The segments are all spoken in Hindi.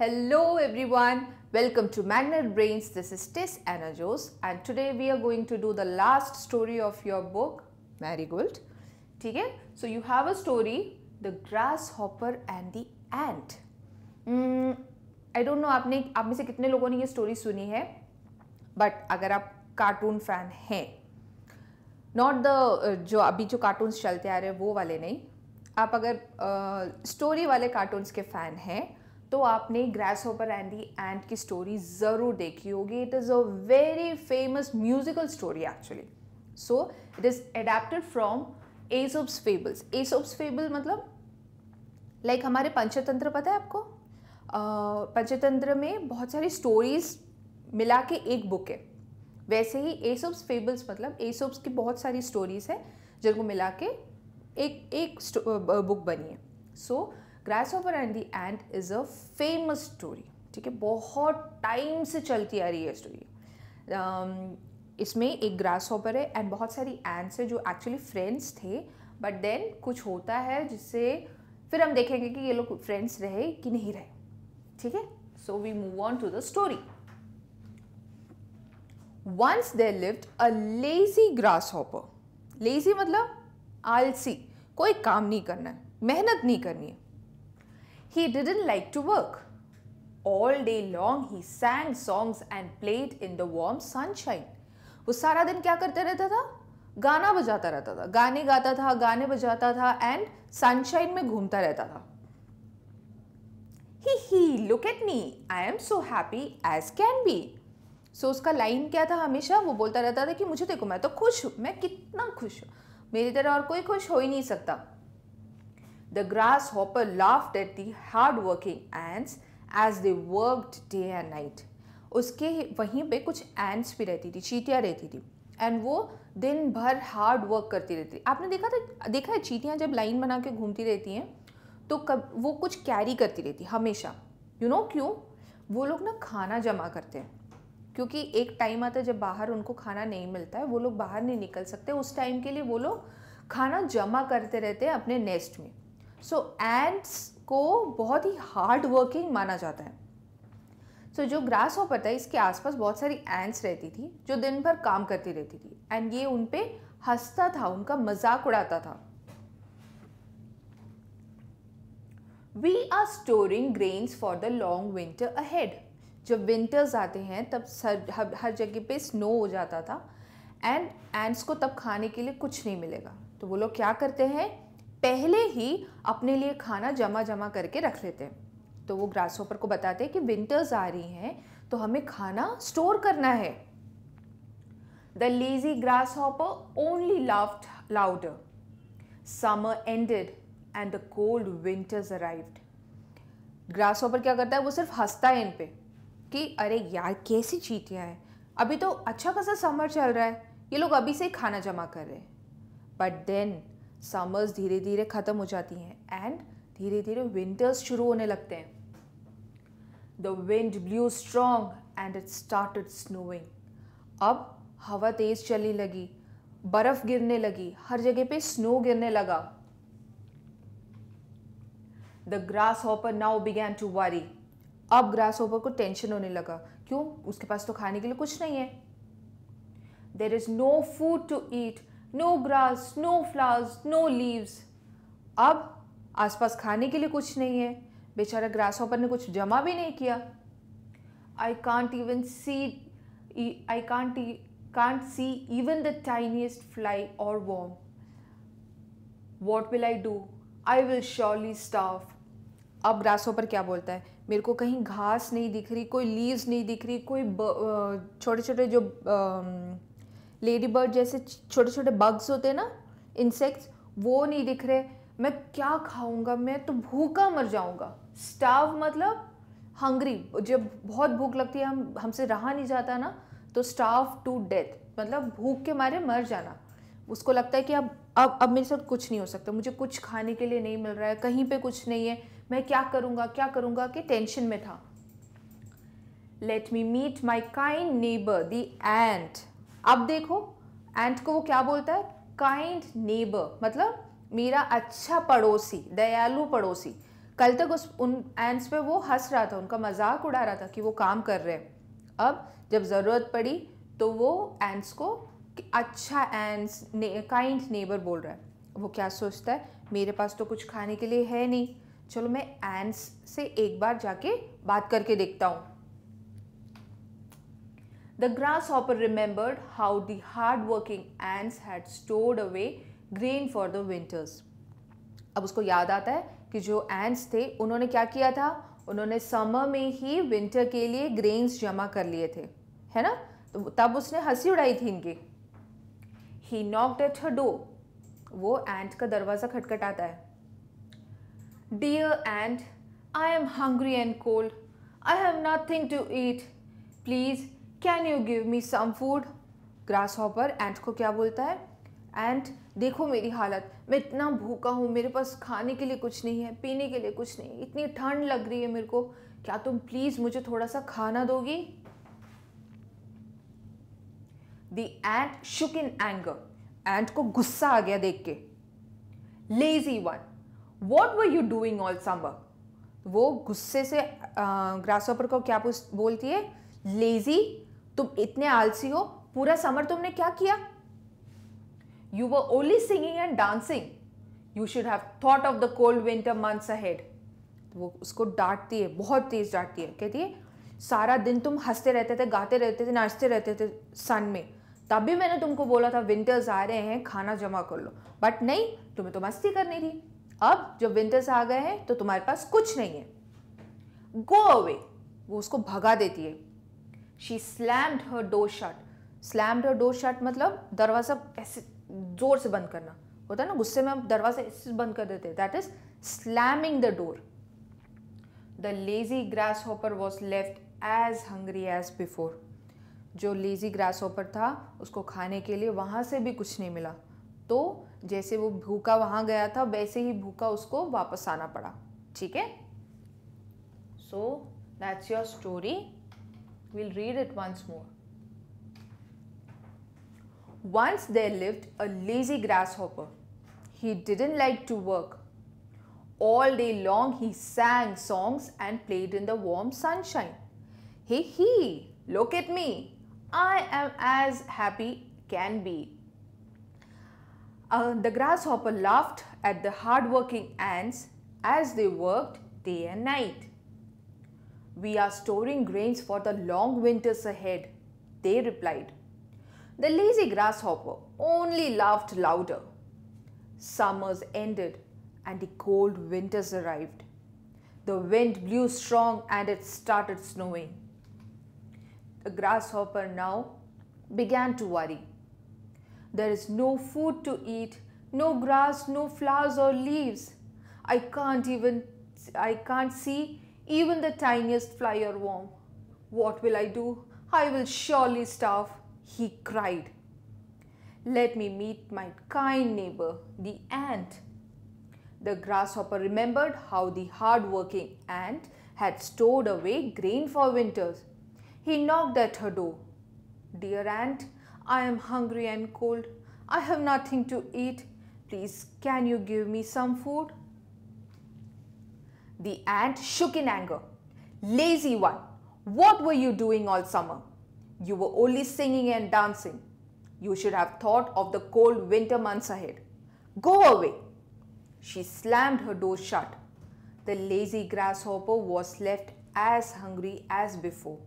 Hello everyone, welcome to Magnet Brains. This is Tess Anajos and today we are going to do the last story of your book Marigold. ठीक है? So you have a story, The Grasshopper and the Ant. I don't know आपने आप में से कितने लोगों ने ये स्टोरी सुनी है बट अगर आप कार्टून फैन हैं नॉट द जो अभी जो कार्टून्स चलते आ रहे हैं वो वाले नहीं आप अगर स्टोरी uh, वाले कार्टून्स के फ़ैन हैं तो आपने grasshopper and the ant की स्टोरी ज़रूर देखी होगी it is a very famous musical story actually so it is adapted from Aesop's fables Aesop's fable मतलब लाइक like हमारे पंचतंत्र पता है आपको पंचतंत्र में बहुत सारी स्टोरीज मिला के एक बुक है वैसे ही ऑफ्स फेबल्स मतलब ऑफ्स की बहुत सारी स्टोरीज है जिनको मिला के एक एक बुक बनी है so so, grasshopper and the ant is a famous story ठीक है बहुत टाइम से चलती आ रही है स्टोरी um, इसमें एक ग्रास हॉपर है एंड बहुत सारी एंड्स है जो एक्चुअली फ्रेंड्स थे बट देन कुछ होता है जिससे फिर हम देखेंगे कि ये लोग फ्रेंड्स रहे कि नहीं रहे ठीक है so we move on to the story once there lived a lazy grasshopper lazy मतलब आलसी कोई काम नहीं करना है मेहनत नहीं करनी है He didn't like to work. All day long he sang songs and played in the warm sunshine. वो सारा दिन क्या करते रहता था गाना बजाता रहता था गाने गाता था गाने बजाता था एंड सनशाइन में घूमता रहता था ही ही look at me I am so happy as can be so उसका लाइन क्या था हमेशा वो बोलता रहता था कि मुझे देखो मैं तो खुश हूं मैं कितना खुश हूँ मेरी तरह और कोई खुश हो ही नहीं सकता The grasshopper laughed at the hard-working ants as they worked day and night. उसके वहीं पे कुछ एंट्स भी रहती थी चीटियाँ रहती थी एंड वो दिन भर हार्ड वर्क करती रहती थी आपने देखा था देखा है चीटियाँ जब लाइन बना के घूमती रहती हैं तो कब वो कुछ कैरी करती रहती हमेशा यू नो क्यों वो लोग ना खाना जमा करते हैं क्योंकि एक टाइम आता है जब बाहर उनको खाना नहीं मिलता है वो लोग बाहर नहीं निकल सकते उस टाइम के लिए वो लोग खाना जमा करते रहते हैं अपने नेस्ट में सो एंड्स को बहुत ही हार्ड वर्किंग माना जाता है सो so, जो ग्रास हॉपर था इसके आसपास बहुत सारी एंट्स रहती थी जो दिन भर काम करती रहती थी एंड ये उन पर हंसता था उनका मजाक उड़ाता था we are storing grains for the long winter ahead जब विंटर्स आते हैं तब सर हर, हर जगह पे स्नो हो जाता था एंड एंट्स को तब खाने के लिए कुछ नहीं मिलेगा तो वो लोग क्या करते हैं पहले ही अपने लिए खाना जमा जमा करके रख लेते हैं तो वो ग्रास होपर को बताते हैं कि विंटर्स आ रही हैं तो हमें खाना स्टोर करना है the lazy grasshopper only laughed louder summer ended and the cold winters arrived grasshopper क्या करता है वो सिर्फ हंसता है इन पे कि अरे यार कैसी चीटियाँ हैं अभी तो अच्छा खासा समर चल रहा है ये लोग अभी से ही खाना जमा कर रहे हैं बट देन समर्स धीरे धीरे ख़त्म हो जाती हैं एंड धीरे धीरे विंटर्स शुरू होने लगते हैं the wind blew strong and it start snowing अब हवा तेज़ चलने लगी बर्फ़ गिरने लगी हर जगह पे स्नो गिरने लगा the grass hopper now began to worry अब ग्रास होपर को टेंशन होने लगा क्यों उसके पास तो खाने के लिए कुछ नहीं है there is no food to eat no grass no flowers no leaves अब आसपास खाने के लिए कुछ नहीं है बेचारा ग्रास ऊपर ने कुछ जमा भी नहीं किया I can't even see I can't can't see even the tiniest fly और वॉम what will I do I will surely starve अब ग्रास ऊपर क्या बोलता है मेरे को कहीं घास नहीं दिख रही कोई लीव्स नहीं दिख रही कोई छोटे छोटे जो आ, लेडी बर्ड जैसे छोटे छोटे बग्स होते हैं ना इंसेक्ट्स वो नहीं दिख रहे मैं क्या खाऊंगा मैं तो भूखा मर जाऊंगा स्टाव मतलब हंगरी जब बहुत भूख लगती है हम हमसे रहा नहीं जाता ना तो स्टाफ टू डेथ मतलब भूख के मारे मर जाना उसको लगता है कि अब अब अब मेरे साथ कुछ नहीं हो सकता मुझे कुछ खाने के लिए नहीं मिल रहा है कहीं पे कुछ नहीं है मैं क्या करूँगा क्या करूँगा कि टेंशन में था let me meet my kind neighbour the ant अब देखो एंट को वो क्या बोलता है काइंड नेबर मतलब मेरा अच्छा पड़ोसी दयालु पड़ोसी कल तक उस उन एंट्स पे वो हंस रहा था उनका मजाक उड़ा रहा था कि वो काम कर रहे हैं अब जब ज़रूरत पड़ी तो वो एंट्स को अच्छा एंट्स ने, काइंड नेबर बोल रहा है वो क्या सोचता है मेरे पास तो कुछ खाने के लिए है नहीं चलो मैं एंट्स से एक बार जाके बात करके देखता हूँ The grasshopper remembered how the hard-working ants had stored away grain for the winters. अब उसको याद आता है कि जो एंट्स थे उन्होंने क्या किया था उन्होंने समर में ही विंटर के लिए ग्रेन्स जमा कर लिए थे है ना तो तब उसने हंसी उड़ाई थी इनकी he knocked at her door वो एंट का दरवाज़ा खटखटाता है dear ant I am hungry and cold I have nothing to eat please can you give me some food grass hopper ant को क्या बोलता है एंट देखो मेरी हालत मैं इतना भूखा हूँ मेरे पास खाने के लिए कुछ नहीं है पीने के लिए कुछ नहीं इतनी ठंड लग रही है मेरे को क्या तुम प्लीज़ मुझे थोड़ा सा खाना दोगी दी एंट शुक इन एंगर एंट को गुस्सा आ गया देख के lazy one what were you doing all summer वो गुस्से से ग्रास ऑपर को क्या बोलती है लेजी तुम इतने आलसी हो पूरा समर तुमने क्या किया you were only singing and dancing you should have thought of the cold winter months ahead वो उसको डांटती है बहुत तेज डांटती है कहती है सारा दिन तुम हंसते रहते थे गाते रहते थे नाचते रहते थे सन में तब भी मैंने तुमको बोला था विंटर्स आ रहे हैं खाना जमा कर लो बट नहीं तुम्हें तो मस्ती करनी थी अब जब विंटर्स आ गए हैं तो तुम्हारे पास कुछ नहीं है गो अवे वो उसको भगा देती है she slammed her door shut slammed her door shut मतलब दरवाज़ा ऐसे ज़ोर से बंद करना होता है ना गुस्से में हम दरवाज़ा ऐसे बंद कर देते that is slamming the door the lazy grass hopper was left as hungry as before जो लेज़ी ग्रास हॉपर था उसको खाने के लिए वहाँ से भी कुछ नहीं मिला तो जैसे वो भूखा वहाँ गया था वैसे ही भूखा उसको वापस आना पड़ा ठीक है so that's your story We'll read it once more. Once there lived a lazy grasshopper. He didn't like to work. All day long he sang songs and played in the warm sunshine. Hey, he, look at me. I am as happy can be. Uh, the grasshopper laughed at the hardworking ants as they worked day and night. We are storing grains for the long winters ahead, they replied. The lazy grasshopper only laughed louder. Summers ended and the cold winters arrived. The wind blew strong and it started snowing. The grasshopper now began to worry. There is no food to eat, no grass, no flowers or leaves. I can't even I can't see even the tiniest fly or worm. What will I do? I will surely starve, he cried. Let me meet my kind neighbor, the ant. The grasshopper remembered how the hard-working ant had stored away grain for winters. He knocked at her door. Dear ant, I am hungry and cold. I have nothing to eat. Please, can you give me some food? The ant shook in anger. Lazy one, what were you doing all summer? You were only singing and dancing. You should have thought of the cold winter months ahead. Go away. She slammed her door shut. The lazy grasshopper was left as hungry as before.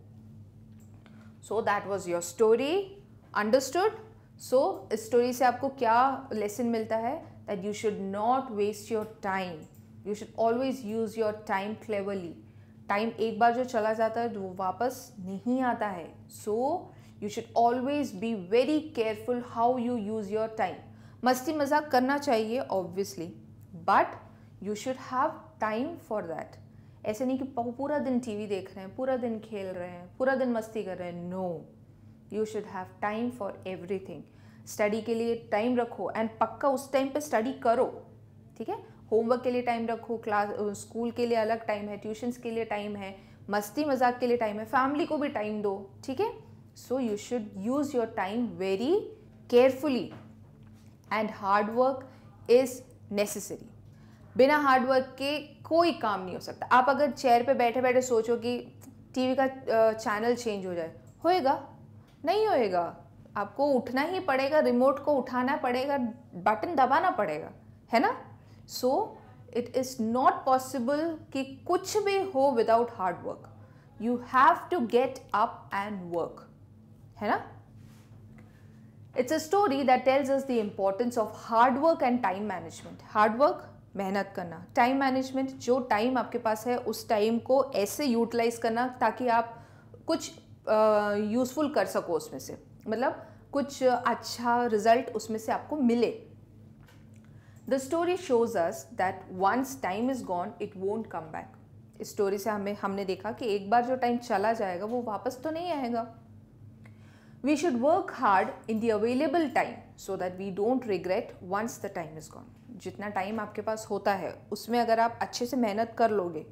So that was your story. Understood? So इस story you get a lesson मिलता That you should not waste your time. You should always use your time cleverly time एक बार जो चला जाता है तो वो वापस नहीं आता है so you should always be very careful how you use your time मस्ती मजाक करना चाहिए obviously but you should have time for that ऐसे नहीं कि पूरा दिन टीवी देख रहे हैं पूरा दिन खेल रहे हैं पूरा दिन मस्ती कर रहे हैं no you should have time for everything study के लिए टाइम रखो एंड पक्का उस टाइम पे स्टडी करो ठीक है होमवर्क के लिए टाइम रखो क्लास स्कूल के लिए अलग टाइम है ट्यूशन्स के लिए टाइम है मस्ती मजाक के लिए टाइम है फैमिली को भी टाइम दो ठीक है so you should use your time very carefully and hard work is necessary बिना हार्ड वर्क के कोई काम नहीं हो सकता आप अगर चेयर पे बैठे बैठे सोचो कि टीवी का चैनल चेंज हो जाए होएगा नहीं होएगा आपको उठना ही पड़ेगा रिमोट को उठाना पड़ेगा बटन दबाना पड़ेगा है ना so it is not possible कि कुछ भी हो without hard work you have to get up and work है ना it's a story that tells is the importance of hard work and time management hard work मेहनत करना टाइम मैनेजमेंट जो टाइम आपके पास है उस टाइम को ऐसे यूटिलाइज करना ताकि आप कुछ यूज़फुल uh, कर सको उसमें से मतलब कुछ अच्छा रिजल्ट उसमें से आपको मिले the story shows us that once time is gone it won't come back इस स्टोरी से हमें हमने देखा कि एक बार जो टाइम चला जाएगा वो वापस तो नहीं आएगा we should work hard in the available time so that we don't regret once the time is gone जितना टाइम आपके पास होता है उसमें अगर आप अच्छे से मेहनत कर लोगे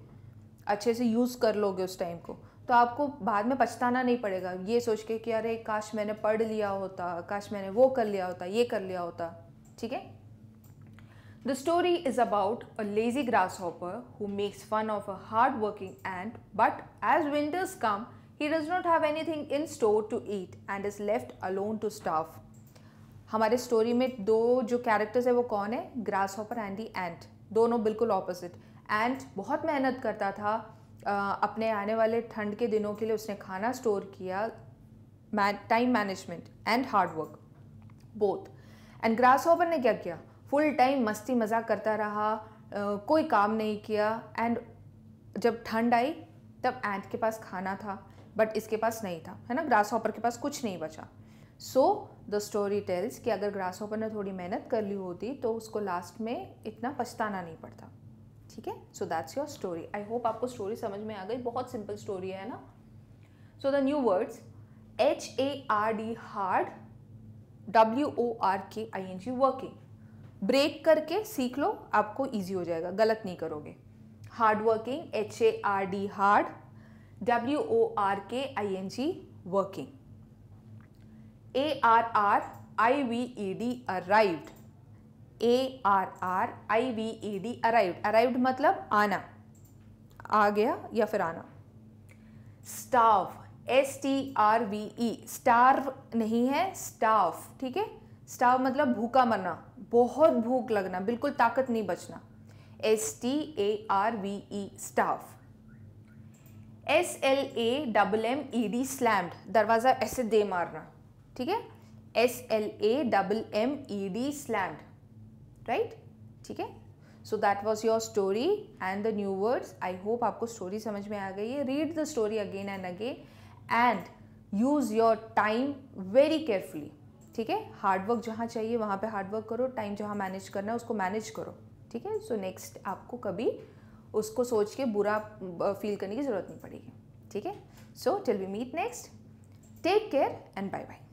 अच्छे से यूज़ कर लोगे उस टाइम को तो आपको बाद में पछताना नहीं पड़ेगा ये सोच के कि अरे काश मैंने पढ़ लिया होता काश मैंने वो कर लिया होता ये कर लिया होता ठीक है The story is about a lazy grasshopper who makes fun of a hard-working ant but as winters come, he does not have anything in store to eat and is left alone to starve. हमारे स्टोरी में दो जो कैरेक्टर्स है वो कौन है grass hopper and the ant दोनों बिल्कुल ऑपोजिट एंट बहुत मेहनत करता था अपने आने वाले ठंड के दिनों के लिए उसने खाना स्टोर किया time management and hard work both and grass hopper ने क्या किया फुल टाइम मस्ती मजाक करता रहा कोई काम नहीं किया एंड जब ठंड आई तब एंट के पास खाना था बट इसके पास नहीं था है ना ग्रास हॉपर के पास कुछ नहीं बचा सो द स्टोरी टेल्स कि अगर ग्रास हॉपर ने थोड़ी मेहनत कर ली होती तो उसको लास्ट में इतना पछताना नहीं पड़ता ठीक है so that's your story I hope आपको स्टोरी समझ में आ गई बहुत सिंपल स्टोरी है ना so the new words H A R D hard W O R K I N G working break करके सीख लो आपको ईजी हो जाएगा गलत नहीं करोगे hard working H A R D hard W O R K I N G working A R R I V E D arrived A R R I V E D arrived arrived मतलब आना आ गया या फिर आना starve S T R V E starve नहीं है स्टाफ ठीक है स्टाफ मतलब भूखा मरना बहुत भूख लगना बिल्कुल ताकत नहीं बचना S T A R V E starve S L A double M E D slammed दरवाज़ा ऐसे दे मारना ठीक है S L A double M E D slammed right ठीक है so that was your story and the new words I hope आपको स्टोरी समझ में आ गई है read the story again and again and use your time very carefully ठीक है हार्डवर्क जहाँ चाहिए वहाँ पे हार्डवर्क करो टाइम जहाँ मैनेज करना है उसको मैनेज करो ठीक है सो नेक्स्ट आपको कभी उसको सोच के बुरा फील करने की ज़रूरत नहीं पड़ेगी ठीक है so till we meet next take care and bye bye